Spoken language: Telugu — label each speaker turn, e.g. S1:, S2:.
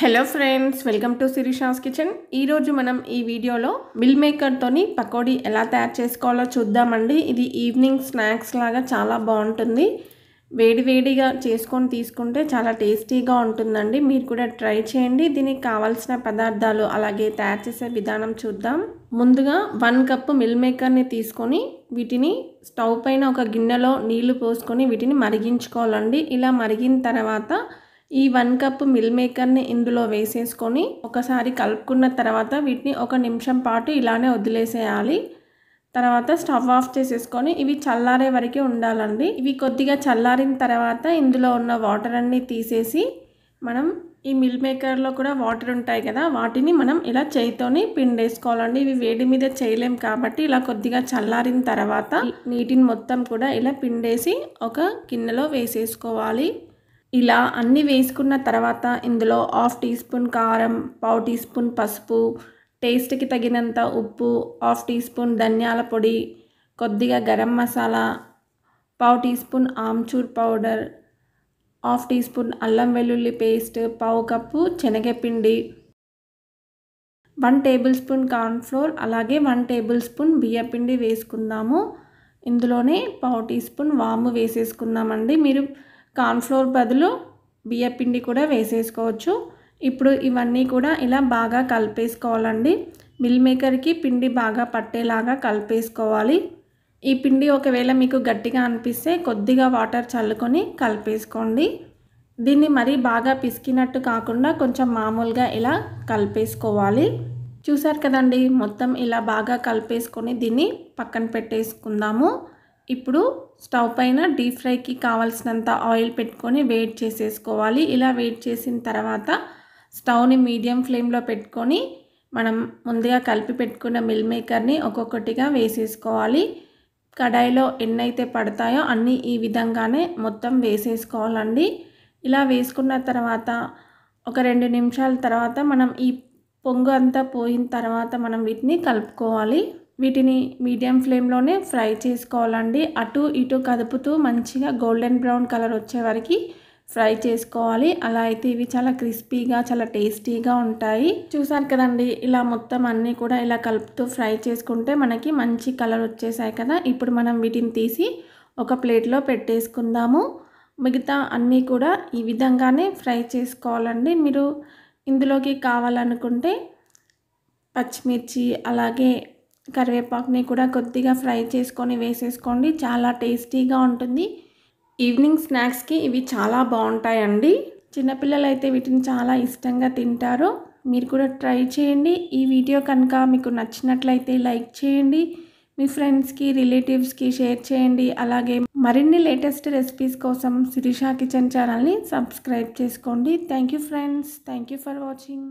S1: hello friends welcome to Sirisha's kitchen ఈరోజు మనం ఈ వీడియోలో మిల్ మేకర్తోని పకోడీ ఎలా తయారు చేసుకోవాలో చూద్దామండి ఇది ఈవినింగ్ స్నాక్స్ లాగా చాలా బాగుంటుంది వేడివేడిగా చేసుకొని తీసుకుంటే చాలా టేస్టీగా ఉంటుందండి మీరు కూడా ట్రై చేయండి దీనికి కావాల్సిన పదార్థాలు అలాగే తయారు చేసే విధానం చూద్దాం ముందుగా వన్ కప్పు మిల్ మేకర్ని తీసుకొని వీటిని స్టవ్ పైన ఒక గిన్నెలో నీళ్లు పోసుకొని వీటిని మరిగించుకోవాలండి ఇలా మరిగిన తర్వాత ఈ వన్ కప్ మిల్ మేకర్ని ఇందులో వేసేసుకొని ఒకసారి కలుపుకున్న తర్వాత వీటిని ఒక నిమిషం పాటు ఇలానే వదిలేసేయాలి తర్వాత స్టవ్ ఆఫ్ చేసేసుకొని ఇవి చల్లారే వరకు ఉండాలండి ఇవి కొద్దిగా చల్లారిన తర్వాత ఇందులో ఉన్న వాటర్ అన్నీ తీసేసి మనం ఈ మిల్ మేకర్లో కూడా వాటర్ ఉంటాయి కదా వాటిని మనం ఇలా చేయితోని పిండేసుకోవాలండి ఇవి వేడి మీద చేయలేం కాబట్టి ఇలా కొద్దిగా చల్లారిన తర్వాత నీటిని మొత్తం కూడా ఇలా పిండేసి ఒక గిన్నెలో వేసేసుకోవాలి ఇలా అన్నీ వేసుకున్న తర్వాత ఇందులో హాఫ్ టీ స్పూన్ కారం పావు టీ స్పూన్ పసుపు టేస్ట్కి తగినంత ఉప్పు హాఫ్ టీ స్పూన్ ధనియాల పొడి కొద్దిగా గరం మసాలా పావు teaspoon amchur powder half teaspoon అల్లం వెల్లుల్లి పేస్ట్ పావు కప్పు శనగపిండి వన్ టేబుల్ స్పూన్ కార్న్ఫ్లోర్ అలాగే వన్ టేబుల్ స్పూన్ బియ్యపిండి వేసుకుందాము ఇందులోనే పావు టీ స్పూన్ వాము వేసేసుకుందామండి మీరు కార్న్ఫ్లోర్ బదులు బియ్యపిండి కూడా వేసేసుకోవచ్చు ఇప్పుడు ఇవన్నీ కూడా ఇలా బాగా కలిపేసుకోవాలండి మిల్ మేకర్కి పిండి బాగా పట్టేలాగా కలిపేసుకోవాలి ఈ పిండి ఒకవేళ మీకు గట్టిగా అనిపిస్తే కొద్దిగా వాటర్ చల్లుకొని కలిపేసుకోండి దీన్ని మరీ బాగా పిసికినట్టు కాకుండా కొంచెం మామూలుగా ఇలా కలిపేసుకోవాలి చూసారు కదండి మొత్తం ఇలా బాగా కలిపేసుకొని దీన్ని పక్కన పెట్టేసుకుందాము ఇప్పుడు స్టవ్ పైన డీప్ ఫ్రైకి కావాల్సినంత ఆయిల్ పెట్టుకొని వెయిట్ చేసేసుకోవాలి ఇలా వెయిట్ చేసిన తర్వాత స్టవ్ని మీడియం ఫ్లేమ్లో పెట్టుకొని మనం ముందుగా కలిపి పెట్టుకున్న మిల్ మేకర్ని ఒక్కొక్కటిగా వేసేసుకోవాలి కడాయిలో ఎన్నైతే పడతాయో అన్నీ ఈ విధంగానే మొత్తం వేసేసుకోవాలండి ఇలా వేసుకున్న తర్వాత ఒక రెండు నిమిషాల తర్వాత మనం ఈ పొంగు అంతా పోయిన తర్వాత మనం వీటిని కలుపుకోవాలి వీటిని మీడియం ఫ్లేమ్లోనే ఫ్రై చేసుకోవాలండి అటు ఇటు కదుపుతూ మంచిగా గోల్డెన్ బ్రౌన్ కలర్ వచ్చే వరకు ఫ్రై చేసుకోవాలి అలా అయితే ఇవి చాలా క్రిస్పీగా చాలా టేస్టీగా ఉంటాయి చూసారు కదండి ఇలా మొత్తం అన్నీ కూడా ఇలా కలుపుతూ ఫ్రై చేసుకుంటే మనకి మంచి కలర్ వచ్చేసాయి కదా ఇప్పుడు మనం వీటిని తీసి ఒక ప్లేట్లో పెట్టేసుకుందాము మిగతా అన్నీ కూడా ఈ విధంగానే ఫ్రై చేసుకోవాలండి మీరు ఇందులోకి కావాలనుకుంటే పచ్చిమిర్చి అలాగే కరివేపాకుని కూడా కొద్దిగా ఫ్రై చేసుకొని వేసేసుకోండి చాలా టేస్టీగా ఉంటుంది ఈవినింగ్ స్నాక్స్కి ఇవి చాలా బాగుంటాయండి చిన్నపిల్లలు అయితే వీటిని చాలా ఇష్టంగా తింటారు మీరు కూడా ట్రై చేయండి ఈ వీడియో కనుక మీకు నచ్చినట్లయితే లైక్ చేయండి మీ ఫ్రెండ్స్కి రిలేటివ్స్కి షేర్ చేయండి అలాగే మరిన్ని లేటెస్ట్ రెసిపీస్ కోసం శిరీషా కిచెన్ ఛానల్ని సబ్స్క్రైబ్ చేసుకోండి thank you friends thank you for watching